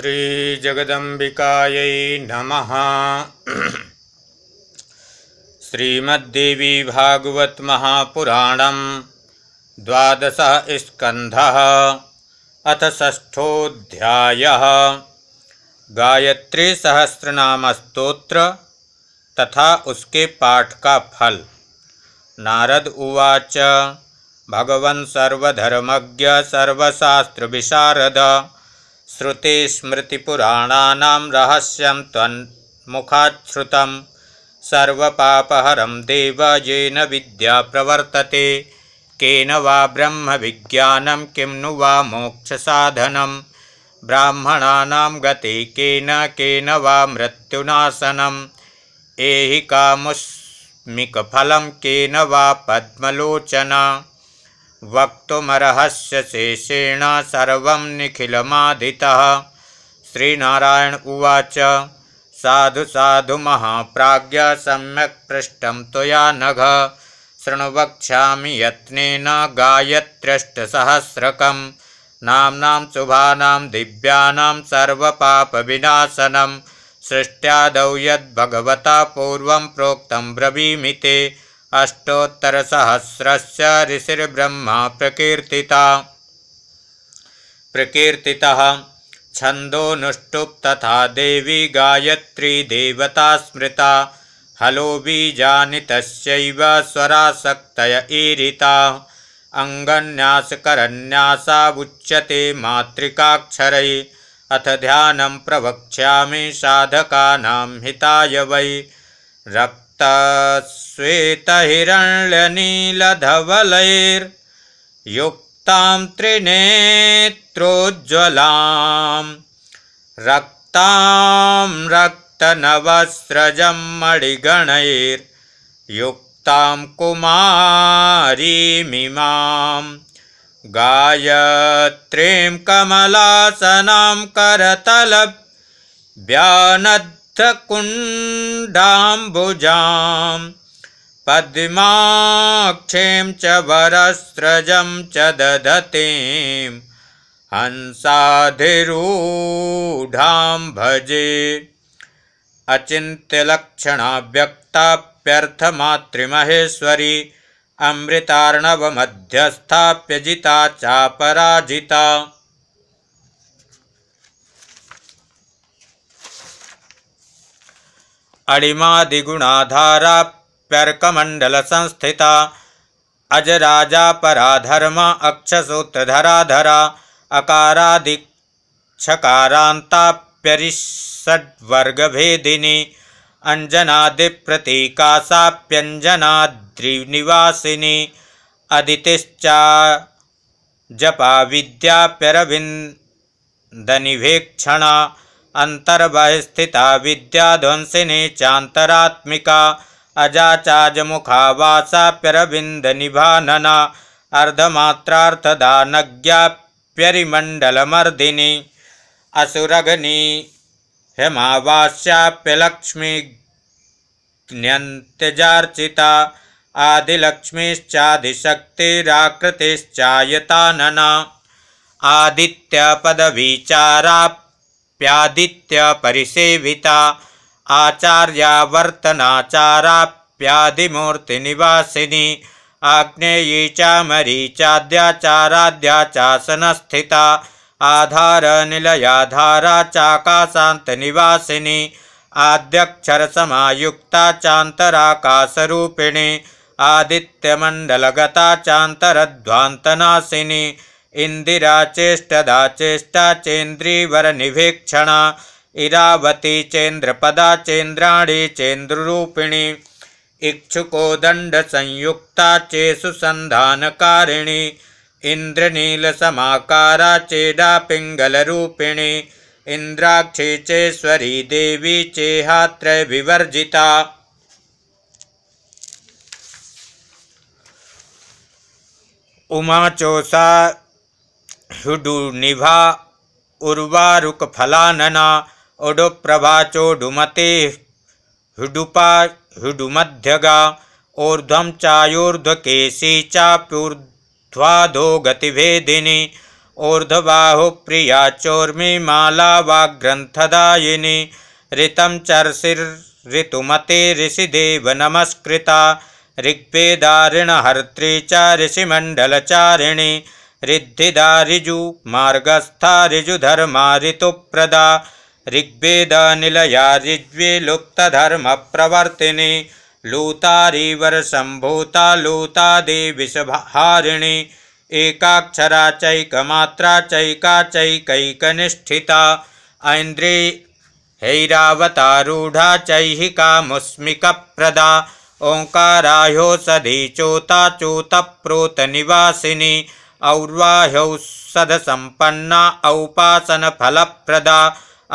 जगदंबिकाय नम श्रीमद्देवी भागवत महापुराण द्वादश स्कंध अथ ष्ठोध्याय गायत्री स्त्रोत्र तथा उसके पाठ का फल नारद उवाच भगवन् सर्वधर्मज्ञ विशारद श्रुतिस्मृतिपुराणानां रहस्यं त्वन्मुखाच्छ्रुतं सर्वपापहरं देव येन विद्या प्रवर्तते केन वा ब्रह्मविज्ञानं किं नु वा मोक्षसाधनं ब्राह्मणानां गते केन केन वा मृत्युनाशनम् कामुस्मिकफलं केन वा पद्मलोचना वक्तुमर्हस्य शेषेण सर्वं निखिलमादितः श्रीनारायण उवाच साधु साधु महाप्राज्ञ सम्यक् पृष्टं त्वया नघ शृणुवक्ष्यामि यत्नेन गायत्र्यष्टसहस्रकं नाम्नां शुभानां दिव्यानां सर्वपापविनाशनं सृष्ट्यादौ यद्भगवता पूर्वं प्रोक्तं ब्रवीमि ते अष्टोत्तरसहस्रस्य ऋषिर्ब्रह्मा प्रकीर्तिता प्रकीर्तितः तथा देवी गायत्री देवता स्मृता हलो बीजानि तस्यैव स्वरासक्तय ईरिता अङ्गन्यासकरन्यासा उच्यते मातृकाक्षरै अथ ध्यानं प्रवक्ष्यामि साधकानां हिताय वै रक् श्वेतहिरण्यनीलधवलैर् त्रिनेत्रोज्ज्वलां रक्तां रक्तनवस्रजं मणिगणैर्युक्तां युक्तां गायत्रीं कमलासनां करतलब्नद कुण्डाम्बुजाम् पद्माक्षेम च वरस्रजं च दधती हंसाधिरूढां भजे अमृतार्णव मध्यस्थाप्यजिता चापराजिता अलिमादिगुणाधाराप्यर्कमण्डलसंस्थिता अजराजा पराधर्मा अक्षसूत्रधराधरा अञ्जनादिप्रतीका साप्यञ्जनाद्रिनिवासिनी अदितिश्चा जपा विद्याप्यरविन्दनिभेक्षणा अंतर्बहिस्थिता विद्याध्वंसिनी चान्तरात्मिका अजाचाजमुखा असुरघनी हेमावास्याप्यलक्ष्मी असुरघ्नी ह्यमावास्याप्यलक्ष्मीज्ञन्त्यजार्चिता नना आदित्यपदविचारा आचार्या आचार्यावर्तनाचाराप्यादिमूर्तिनिवासिनी आग्नेयी च मरीचाद्याचाराद्या चासनस्थिता आधारनिलयाधारा चाकाशान्तनिवासिनी आद्यक्षरसमायुक्ता चान्तराकाशरूपिणी आदित्यमण्डलगता चान्तरध्वान्तनाशिनी इंदिरा चेष्टदा चेष्टा चेन्द्रीवरनिभीक्षणा इरावती चेन्द्रपदा चेन्द्राणी चेन्द्रूपिणी इक्षुको दण्डसंयुक्ता चेसुसन्धानकारिणी इन्द्रनीलसमाकारा चेडा रूपिणी इंद्राक्षी चेश्वरी देवी विवर्जिता उमा चोसा हुडु निभा उर्वारुक फलानना उडु प्रभाचोडुमते हुडुपा हुडुमध्यगा ऊर्ध्वं चायूर्ध्वकेशी चाप्यूर्ध्वाधो गतिभेदिनी ऊर्ध्वबाहुप्रिया चोर्मी माला वाग्रन्थदायिनी ऋतं ऋषि ऋषिदेव नमस्कृता ऋग्वेदारिण ऋग्वेदारिणहर्त्री च ऋषिमण्डलचारिणी ऋद्धिदा ऋजुमार्गस्था ऋजुधर्मा ऋतुप्रदा ऋग्वेदानिलया ऋज्वे लुप्तधर्मप्रवर्तिनि लूता लूतादिविषहारिणि एकाक्षरा चैकमात्रा चैका चैकैकनिष्ठिता ऐन्द्रि हैरावतारूढा चैहिकामुस्मिकप्रदा ओङ्कारायोषधि चोता चोतप्रोतनिवासिनि और्वाह्यौषधसम्पन्ना औपासनफलप्रदा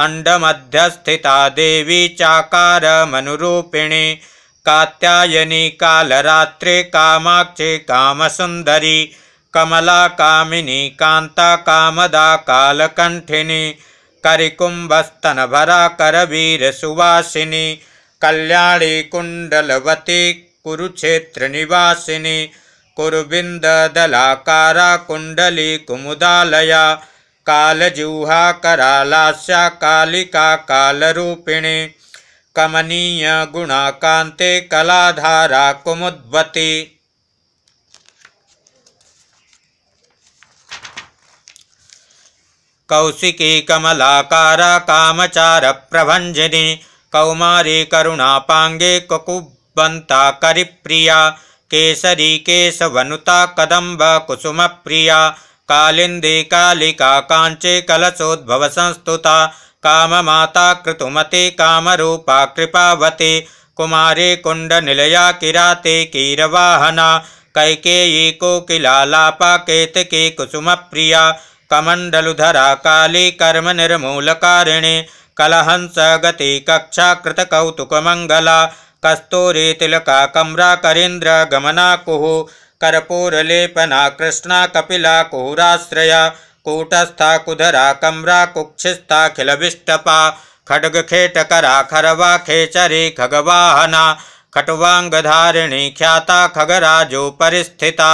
अण्डमध्यस्थिता देवी चाकारमनुरूपिणी कात्यायनी कालरात्रे कामाक्षे कामसुन्दरी कामिनी कान्ता कामदा कालकण्ठिनी करिकुम्भस्तनभरा कल्याणी कल्याणीकुण्डलवती कुरुक्षेत्रनिवासिनी कुर्विन्ददलाकारा कुंडली कुमुदालया कालजूहा करालास्या कालिका कालरूपिणी कमनीय गुणाकांते कलाधारा कुमुद्वती कौशिकी कमलाकारा कामचार प्रभंजनी कौमारी करुणापांगे ककुबन्ता करिप्रिया केसरी केशवनुता कदम्ब कुसुमप्रिया कालिंदी कालिका काञ्चे कलशोद्भवसंस्तुता काममाता कृतुमते कामरूपा कृपावते कुमारे कुण्डनिलया किराते कीरवाहना कैकेयी कोकिलालापा केतकी कुसुमप्रिया कमण्डलुधरा काली कर्मनिर्मूलकारिणे कलहंसगति कक्षा कृतकौतुकमङ्गला कस्तूरी तिलका कमरा करीन्द्र गमना कर्पूरलेपना कृष्णा कपिला कुहुराश्रया कूटस्था कुधरा कमरा खड्ग खड्गखेटकरा खरवा खेचरी खगवाहना खटवांगधारिणी ख्याता खगराजोपरिस्थिता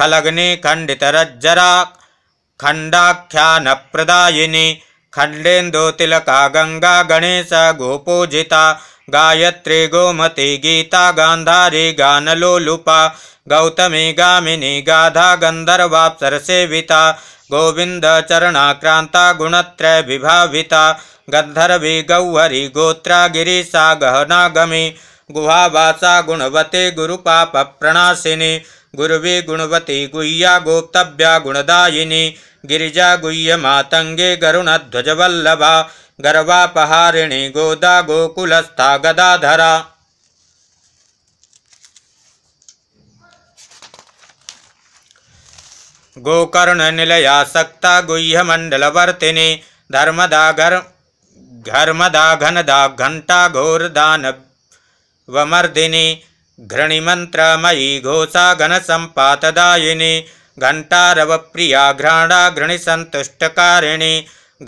खलग्नि प्रदायिनी खण्डाख्यानप्रदायिनी तिलका गंगा गणेश गोपूजिता गायत्री गोमती गीता गांधारी गानलोलुपा गौतमी गामिनी गाधा गंधर्वाप्सरसेविता गोविंद चरणाक्रांता गुणत्रय विभाविता गंधर्वी गौहरी गोत्रा गिरीशा गहनागमी गुहावासा गुणवते गुरुपाप प्रणाशिनी गुरवे गुणवती गुह्या गोप्तव्या गुणदायिनी गिरिजा गुह्य मातंगे गरुणध्वजवल्लभा गर्वापहारिणी गोदा गोकुलस्था गदाधरा घर्मदा घनदा घंटा घोरदान वमर्दिनी घृणिमन्त्रमयी मयि घोषा घनसम्पातदायिनि घण्टारवप्रिया घ्राणाघृणिसन्तुष्टकारिणि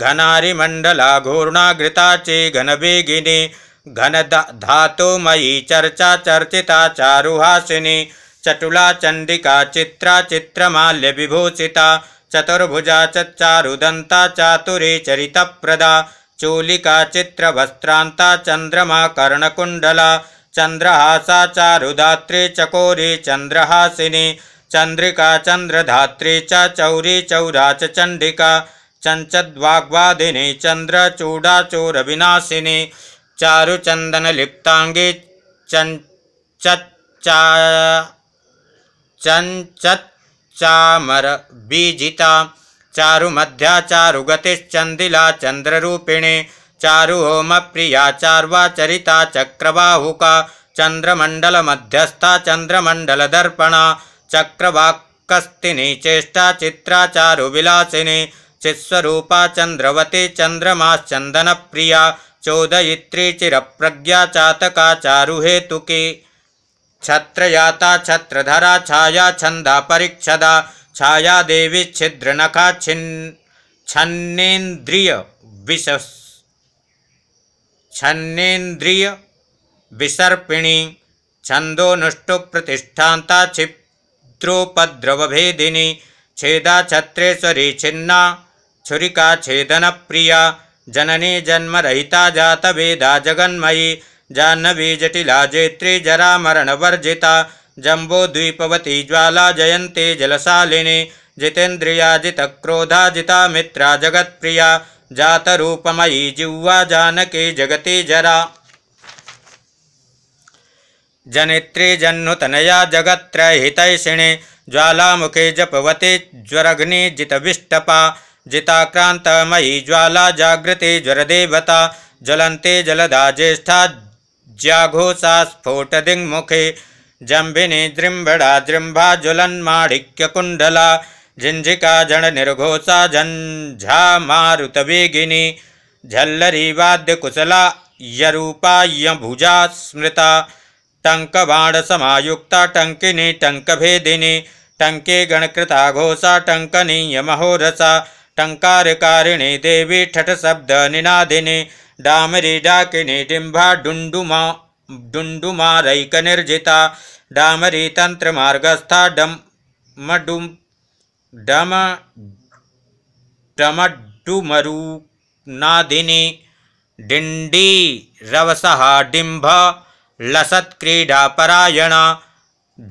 घनारिमण्डला घोर्णाघृता चे घनवेगिनि घनधातोमयि चर्चा चर्चिता चारुहासिनी चटुला चण्डिका चित्रा चित्रमाल्यविभूषिता चतुर्भुजा चारुदन्ता चातुरे चरितप्रदा चूलिका चित्रवस्त्रान्ता चन्द्रमा कर्णकुण्डला चंद्रहासा चारुधात्री चकोरी चंद्रहासिनी चंद्रिका चंद्रधात्री च चौरी चौरा विनाशिनी चारुचंदन लिप्तांगी चन्द्रचूडाचूरविनाशिनी चारुचन्दनलिप्ताङ्गी चञ्चच्चा चारु मध्या चारुगतिश्चन्दिला चंद्ररूपिणी चक्रवाहुका चार्वाचरिता मध्यस्था चंद्रमंडल चन्द्रमण्डलदर्पणा चक्रवाकस्तिनी चेष्टा चित्रा चारुविलासिनी चंद्रवती चन्द्रवती प्रिया चोदयित्री प्रज्ञा चातका चारुहेतुकी छत्रयाता छत्रधरा छाया छंदा परिच्छदा छाया देवी छिद्रनखा छिन् छन्नेन्द्रिय विशस् छन्नेन्द्रिय विसर्पिणी छंदोनुष्टु प्रतिष्ठाता भेदिनी छेदा छत्रेश्वरी छिन्ना छुरीका छेदन प्रिया जननी जन्मरहिता जातवेदा जगन्मयी जाह्नवी जटिला जेत्री जरा मरण वर्जिता जम्बो द्वीपवती ज्वाला जयंती जलशालिनी जितेन्द्रिया क्रोधा जिता मित्रा जगत्प्रिया जातरूपमयी जिह्वा जानकी जगती जरा जनित्री जह्नुतनया जगत्रहितैषिणे ज्वालामुखे जपवते ज्वरग्ने जितविष्टपा जिताक्रांतमयी ज्वाला जागृते ज्वरदेवता ज्वलन्ते जलदा ज्येष्ठा ज्याघोषा स्फोटदिङ्मुखे जंबिनी दृंबड़ा जृम्भा ज्वलन्माढिक्यकुण्डला झिंझिका जन निर्घोषा झंझा मारुत वेगिनी झल्लरी वाद्य कुशला यरूपाय भुजा स्मृता टंकबाण समायुक्ता टंकिनी टंकभेदिनी टंके गणकृता घोषा टंकनीय महोरसा कारिणी देवी ठठ शब्द निनादिनी डामरी डाकिनी डिम्भा डुंडुमा निर्जिता डामरी मार्गस्था डम मडुम डम डमड्डुमरूनादिनि डिण्डी रवसः डिम्भ लसत्क्रीडापरायण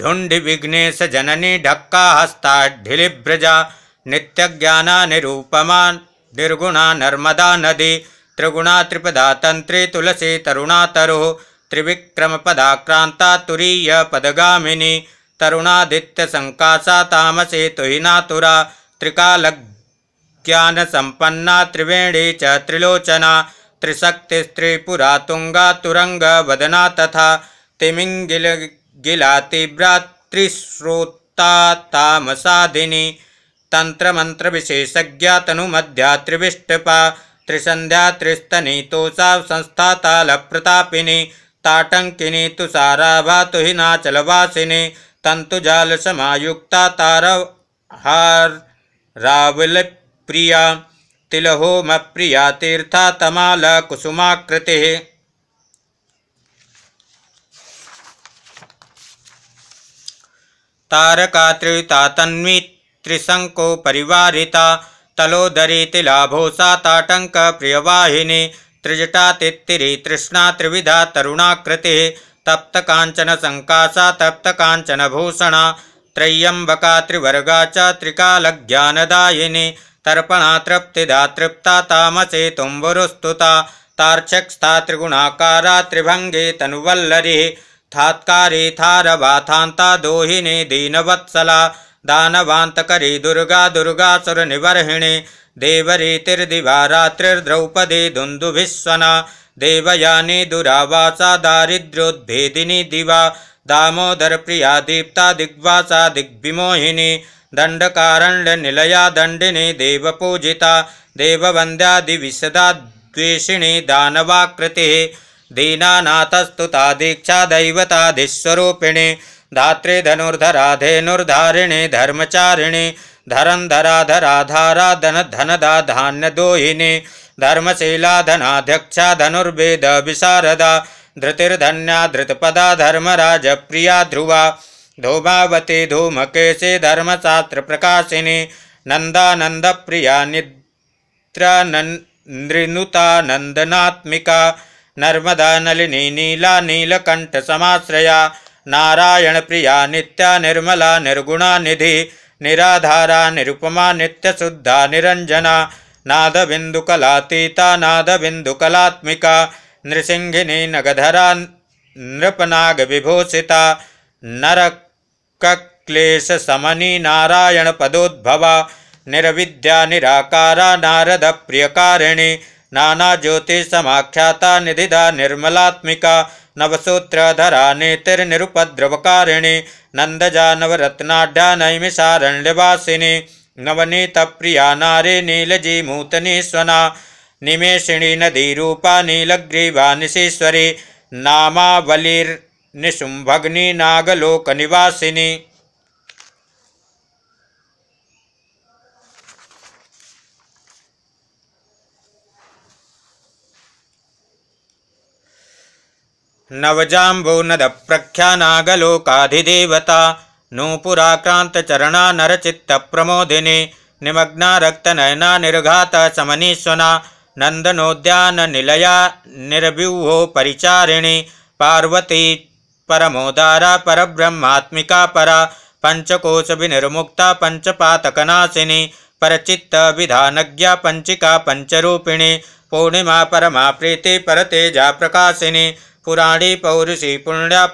ढुण्डिविघ्नेशजननि ढक्काहस्ताढ्ढिलिभ्रज नित्यज्ञाना निरूपमा निर्गुणा नर्मदा नदी त्रिगुणा त्रिपदा तंत्री तुलसी तरुणा तरुः त्रिविक्रमपदाक्रान्ता तुरीयपदगामिनी तरुणादित्यसङ्कासा तामसे तुहिनातुरा त्रिकालज्ञानसम्पन्ना त्रिवेणी च त्रिलोचना तुंगा तुरंग वदना तथा तिमिंगिल गिला तामसाधिनी तन्त्रमन्त्रविशेषज्ञा तनुमध्या त्रिविष्टपा त्रिसंध्या त्रिस्तनी तोषा संस्थातालप्रतापिनी ताटङ्किनी तुषाराभा चलवासिनी तंतुजाल समायुक्ता तारव प्रिया तिलहोम प्रिया तीर्था तमाल कुसुमाकृति तारका तन्वी त्रिशंको परिवारिता तलोदरी तिलाभोसा ताटंक प्रियवाहिनी त्रिजटा तित्तिरी तृष्णा त्रिविधा तरुणाकृति तप्त तप्तकाञ्चनभूषणा त्रय्यम्बका त्रिवर्गा च त्रिकालज्ञानदायिनी तर्पणा तृप्तिदा तृप्ता तामसी तुम्बुरुस्तुता त्रिगुणाकारा त्रिभङ्गी तनुवल्लरी थात्कारी थारभाथान्ता दोहिनी दीनवत्सला दानवान्तकरी दुर्गा दुर्गासुरनिबर्हिणि देवरी रात्रिर्द्रौपदी धुन्दुभिस्वना देवयाने दुरावाचा दारिद्र्योद्भेदिनी दिवा दामोदरप्रिया दीप्ता दिग्वाचा दिग्विमोहिनी दण्डकारण्ड्यनिलया दण्डिनी देवपूजिता द्वेषिणी दानवाकृतिः दीनानाथस्तुता दीक्षा दैवताधिस्वरूपिणि धेनुर्धारिणि धर्मचारिणि धनधनदा धान्यदोहिणि धर्मशीला धनाध्यक्षा धनुर्वेद विशारदा धृतिर्धन्या धृतपदा धर्मराज प्रिया ध्रुवा धूमावती धूमकेशे धर्मशास्त्र प्रकाशिनी नंदा नंद प्रिया निद्रा नंदनात्मिका नर्मदा नलिनी नीला नीलकंठ समाश्रया नारायण प्रिया नित्या निर्मला निर्गुणा निधि निराधारा निरुपमा नित्यशुद्धा निरंजना नादबिन्दुकलातीता नादबिन्दुकलात्मिका नृसिंहिनी नगधरा नृपनागविभूषिता नरकक्लेशसमनी नारायणपदोद्भवा निर्विद्या निराकारा नारदप्रियकारिणी नानाज्योतिषमाख्याता निधिदा निर्मलात्मिका नवसूत्रधरा नेतिर्निरुपद्रवकारिणी नन्दजा नवरत्नाढ्या नैमिषारण्यवासिनी प्रिया नारे नीलजी मूतने स्वना निमेषिणी रूपा नीलग्रीवा निशेश्वरी नवजाबू नद प्रख्या नागलोकाधिदेवता नूपुराक्रान्तचरणा प्रमोदिनी निमग्ना रक्तनयना निर्घाता समनीश्वना निर्व्यूहो परिचारिणी पार्वती परमोदारा परब्रह्मात्मिका परा पंचपातकनाशिनी परचित्त विधानज्ञा पंचिका पंचरूपिणी पूर्णिमा परमा प्रीति परतेजा प्रकाशिनी पुराणी पौरुषी पुण्या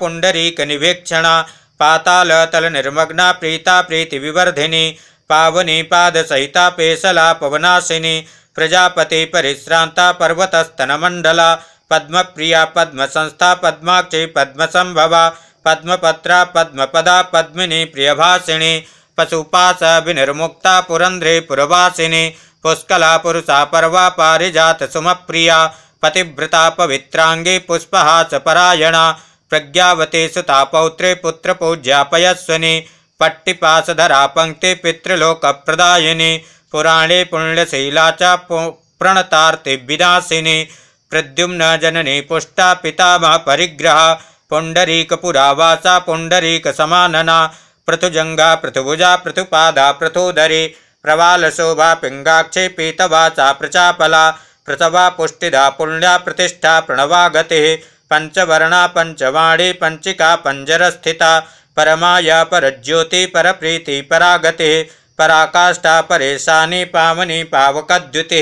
निवेक्षणा निर्मग्ना प्रीता प्रीतिविवर्धिनी पावनी पादसहिता पेशला पवनाशिनी प्रजापति परिश्रांता पर्वतस्तनमण्डला पद्मप्रिया पद्मसंस्था पद्माक्षी पद्मसंभवा पद्मपत्रा पद्मपदा पद्मिनी प्रियभाषिणी पशुपाश विनिर्मुक्ता पुरंध्री पुरवासिनी पुष्कला पुरुषा पर्वा पारिजात प्रिया पतिव्रता पवित्रांगी पुष्पहास परायणा प्रज्ञावते सुतापौत्रे पुत्रपूज्यापयस्विनि पट्टिपाशधरा पितृलोकप्रदायिनि पुराणे प्रणतार्तिविनाशिनि प्रद्युम्न जननि पुष्टा पितामहपरिग्रहा पुण्डरीकपुरा वाचा पुण्डरीकसमानना पृथुजङ्गा पृथुभुजा पृथुपादा पृथुधरी प्रवालशोभा पिङ्गाक्षे पीतवाचा प्रचापला प्रथवा पुष्टिदा पुण्याप्रतिष्ठा प्रणवागतिः पंचवर्णा पंचवाणी पंचिका पंजर स्थिता परमाया परज्योति परप्रीति गति पराकाष्ठा परेशानी पावनी द्युति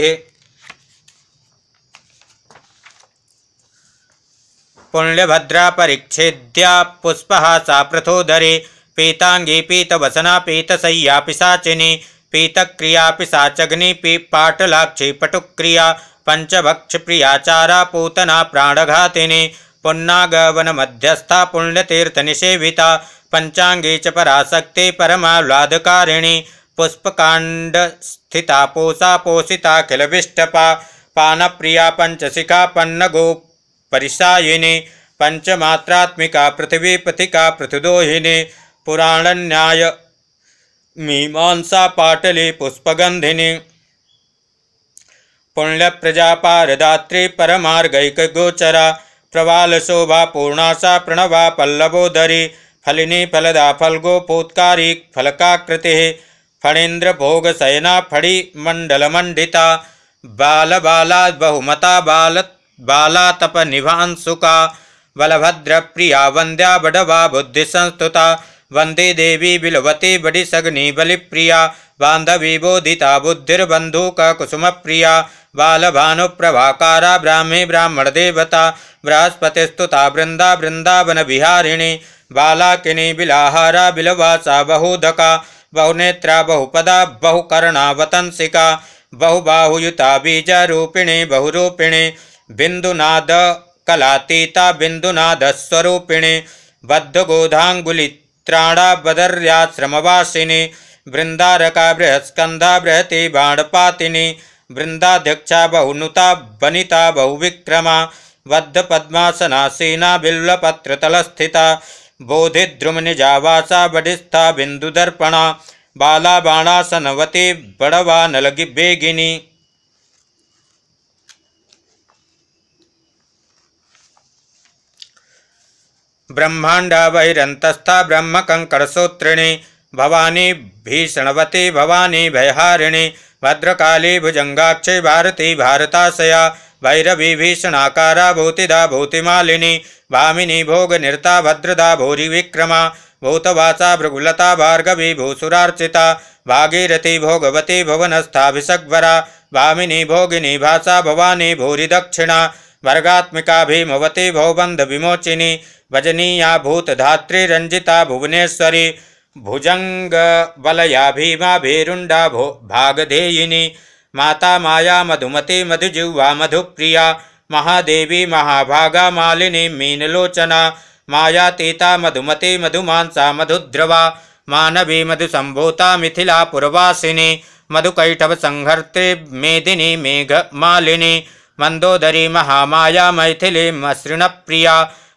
पुण्यभद्रा परिच्छेद्या पुष्पहासा प्रथोदरी पीतांगी पीतवसना पीतसय्या पिशाचिनी पिशाचग्नि पी पाटलाक्षी पटुक्रिया प्रियाचारा पूतना प्राणघातिनी पुण्यतीर्थ निषेविता पंचांगी च पराशक्ति परमाह्लादकारिणी स्थिता पोषा पोषिता पान प्रिया पानप्रिया पञ्चशिखा पन्नगो परिसायिनी पञ्चमात्रात्मिका पृथिवीपथिका पृथुदोहिनी न्याय मीमांसा पाटले पुष्पगंधिनी गोचरा प्रवाल प्रवालशोभा पूर्णासा प्रणवा पल्लवोधरी फलिनी फलदा पोत्कारी फलकाकृति फणीन्द्र भोग सयना फणी मंडिता बाल बाला बहुमता बाल बाला तप निभांसुका बलभद्र प्रिया वंद्या बडवा बुद्धि संस्तुता वंदे देवी बिलवती बड़ी सगनी बलिप्रिया बांधवी बोधिता बुद्धिर्बंधुक कुसुम प्रिया बाल प्रभाकारा ब्राह्मी ब्राह्मण देवता बृहस्पतिस्तुता वृंदा वृंदावन विहारिणी बालाकिनी बिलाहारा बिलवासा बहुधका बहुनेत्रा बहुपदा बहुकर्णा वतंसिका बहुबाहुयुता बीज रूपिणी बहुरूपिणी बिंदुनाद कलातीता बिंदुनाद स्वरूपिणी बद्धगोधांगुलित त्राणाबदर्याश्रमवासिनि बृंदारका बृहस्कंधा बृहति बाणपातिनि बृन्दाध्यक्षा बहुनुता वनिता बहुविक्रमा बद्ध बद्धपद्मासनासीना बिल्वपत्रतलस्थिता निजावासा बढ़िस्था बिंदुदर्पणा बाला बाणासनवती बडवानलगि बेगिनी ब्रह्मांड बहिरंतस्था ब्रह्म कंकरसूत्रिणी भवानी भीषणवती भवानी भयहारिणी भद्रकाली भुजंगाक्ष भारती भारताशया भैरवी भीषणाकारा भूतिदा भूतिमालिनी भामिनी भोग निरता भद्रदा भूरी विक्रमा भूतवाचा भृगुलता भार्गवी भूसुरार्चिता भागीरथी भोगवती भुवनस्थाभिषग्वरा भामिनी भोगिनी भाषा भवानी भूरी दक्षिणा वर्गात्मिका भौबंध विमोचिनी भजनीया भूतधात्री रंजिता भुवनेश्वरी भुजंग बलया भीमा भेरुंडा भो भागधेयिनी माता माया मधुमती मधुजिह्वा मधुप्रिया महादेवी महाभागा मालिनी मीनलोचना मायातीता मधुमती मधुमांसा मधुद्रवा मानवी मधुसंभूता मिथिला पुरवासिनी मधुकैटव संहर्ते मेदिनी मेघ मालिनी मन्दोदरी महामाया मैथिली मसृणप्रिया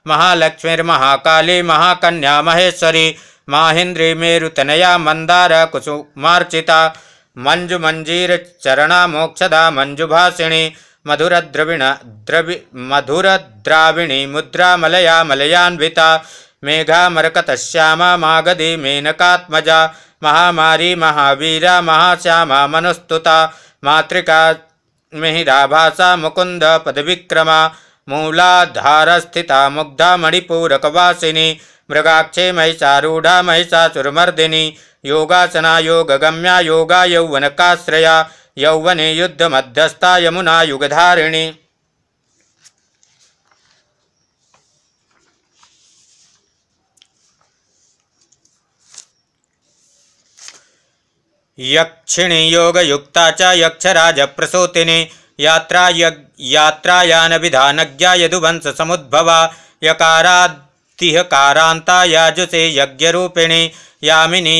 महालक्ष्मीर्महाकाली महाकन्या महेश्वरी माहेन्द्री मेरुतनया मञ्जुमञ्जीरचरणा मोक्षदा मञ्जुभाषिणी मधुरद्रविणा द्रवि मधुरद्राविणी मुद्रा मलया मलयान्विता मेघामरकतश्यामा मागधी मेनकात्मजा महामारी महावीरा महाश्यामा मनुस्तुता मातृका मिहिराभासा मुकुंद पदविक्रमा मूलाधारस्थिता मुग्धा मणिपूरकवासिनी मृगाक्षे महिषारूढ़ा महिषासुरमर्दिनी योगासना योगगम्या योगा काश्रया यौवने मध्यस्था यमुना युगधारिणी यक्षिणी योगयुक्ता च यक्षराजप्रसूतिनि यात्रा यात्रायान विधानज्ञा यदुवंश समुद्भवा यकारादिहकारान्ता याजुषे यज्ञरूपिणी यामिनी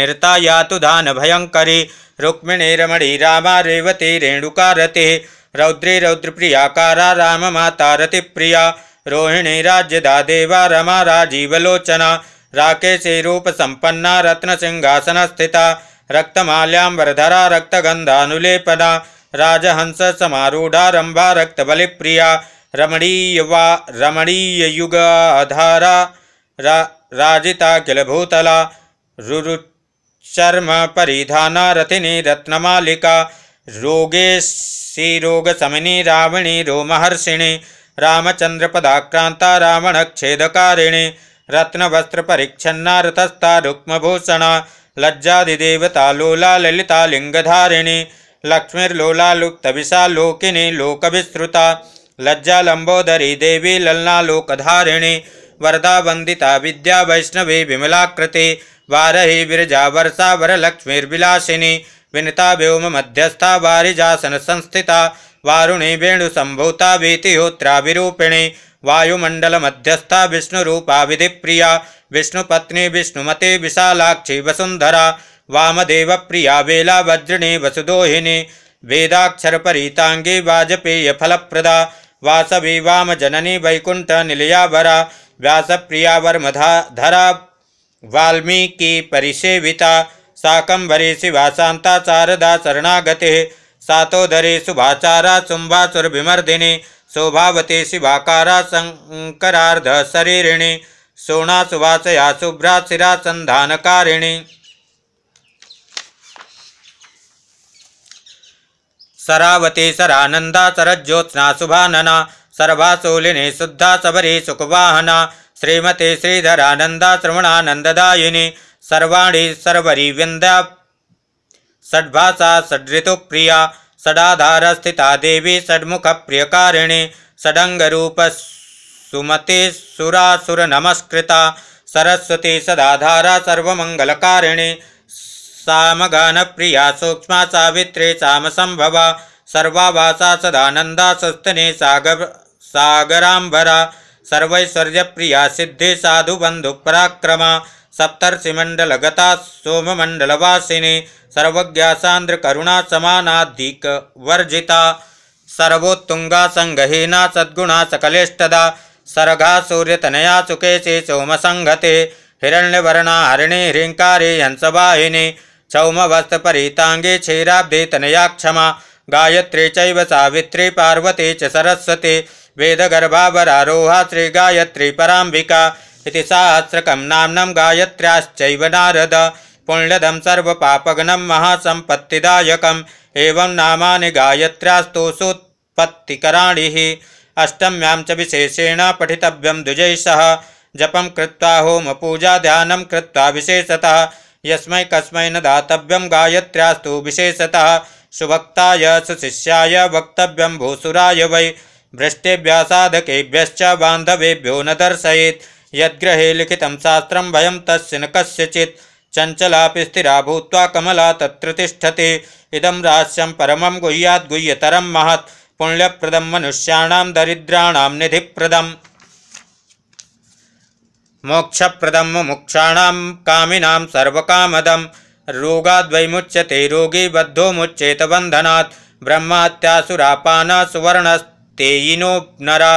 निरता या धान भयंकरी रुक्मिणी रमणी रामा रेवती रेणुका रति रौद्री रौद्रप्रियाकारा रति प्रिया रोहिणी राज्यदा देवा रमा राजीवलोचना रत्न सिंहासन स्थिता रक्तमाल्यां वरधरा रक्तगन्धानुलेपना राजहंससमारूढारम्भा रक्तबलिप्रिया रमणीयवा रमणीययुगाधारा राजिता किल भूतला रुचर्म परिधाना रथिनी रत्नमालिका रोगेशिरोगशमिनी रावणी रोमहर्षिणी छेदकारिणी रावणक्षेदकारिणी रत्नवस्त्रपरिच्छन्ना रतस्था रुक्मभूषणा लज्जादिदेवता लोला ललिता लिंगधारिणी लक्ष्मीर्लोला लुप्तविशा लोकिनी लोकविश्रुता लज्जा लंबोदरी देवी ललना लोकधारिणी वरदा वंदिता विद्या वैष्णवी विमलाकृति वारही विरजा वर्षा वरलक्ष्मीर्विलासिनी विनता व्योम मध्यस्था वारिजासन संस्थिता वारुणी वेणुसंभूता भीतिहोत्राभिरूपिणी वायुमण्डलमध्यस्था विधि प्रिया विष्णुपत्नी विष्णुमते विशालाक्षी वसुंधरा वामदेव प्रिया वेला वज्रिणी वसुदोहिनी वाजपेय फल प्रदा वासवी वामजननी वैकुण्ठनिलयाभरा व्यासप्रिया वर्मधा धरा वाल्मीकिपरिसेविता साकम्बरी शिवा शांता शारदा शरणागतिः सातोदरी सुभाचारा विमर्दिनी शोभावते शिवाकारा शंकरार्ध शरीरिणी सोना सुभाषया शुभ्रा शिरा संधानकारिणी सरावती सरानंदा सरज्योत्ना शुभानना सर्वासोलिनी शुद्धा सबरी सुखवाहना श्रीमती श्रीधरानंदा श्रवणानंददायिनी सर्वाणी सर्वरी विंदा षड्भाषा प्रिया स्थिता देवी षड्मुखप्रियकारिणी सुरासुर नमस्कृता सरस्वती सदाधारा प्रिया सूक्ष्म सावित्री साम संभवा सर्वाभासा सदानंदा सुस्तनी सागर सिद्धि साधु बंधु पराक्रमा सांद्र करुणा सर्वज्ञासान्द्रकरुणा वर्जिता सर्वोत्तुङ्गा संगहीना सद्गुणा सकलेष्टदा सरघा सूर्यतनया सोम संगते हिरण्यवर्णा हरिणी ह्रीङ्कारे हंसवाहिनी चौमवस्तपरीताङ्गे क्षीराब्धे तनया क्षमा गायत्री चैव सावित्री पार्वती च सरस्वती वेदगर्भावरारोहा गायत्री परांबिका इति सहस्रकं नाम्नं गायत्र्याश्चैव नारद पुण्यदं सर्वपापघ्नं महासम्पत्तिदायकम् एवं नामानि गायत्र्यास्तु सूत्पत्तिकराणि अष्टम्यां च विशेषेण पठितव्यं द्विजैः सह जपं कृत्वा होमपूजा ध्यानं कृत्वा विशेषतः यस्मै कस्मै न दातव्यं गायत्र्यास्तु विशेषतः सुभक्ताय सुशिष्याय वक्तव्यं भूसुराय वै भ्रष्टेभ्यः साधकेभ्यश्च बान्धवेभ्यो न दर्शयेत् यद्रहे लिखित शास्त्र भयं तस्य न कस्यचित् चञ्चलापि स्थिरा भूत कमला तत्र तिष्ठति इदं रहस्यं परमं गुह्यात् मनुष्याण महत् निधि प्रदम दरिद्राणां निधिप्रदम् मोक्षप्रदं मुमुक्षाणां कामिनां सर्वकामदं रोगाद्वैमुच्यते रोगी बद्धो मुच्येत बंधना ब्रह्मात्यासुरापानः सुवर्णस्तेयिनो नरा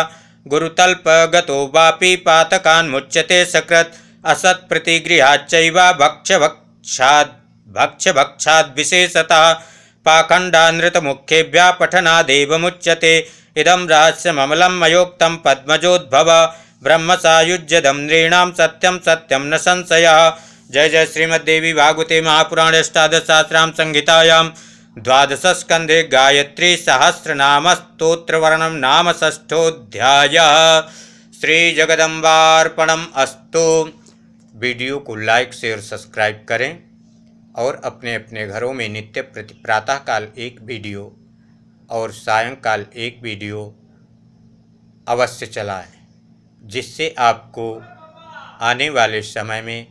गुरुतल्प गतो वापि पातकान्मुच्यते भक्ष असत्प्रतिगृहाच्चैव विशेषतः भक्षभक्षाद्विशेषतः पाखण्डानृतमुख्येभ्यः पठनादेव मुच्यते इदं रहस्यममलं मयोक्तं पद्मजोद्भव ब्रह्मसायुज्यदं नृणां सत्यं सत्यं न संशयः जय जय श्रीमद्देवी भागवते महापुराणे अष्टादशसहस्रां संहितायां गायत्री सहस्रनाम स्त्रोत्रवर्णम नाम श्री श्रीजगदम्बार्पणम् अस्तु वीडियो को लाइक शेयर सब्सक्राइब करें और अपने अपने घरों में नित्य प्रति प्रातःकाल एक वीडियो और सायंकाल एक वीडियो अवश्य चलाएं जिससे आपको आने वाले समय में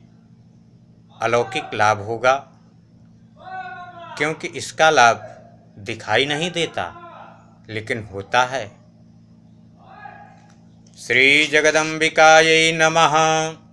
अलौकिक लाभ होगा क्योंकि इसका लाभ दिखाई नहीं देता लेकिन होता है श्री जगदम्बिकायै नमः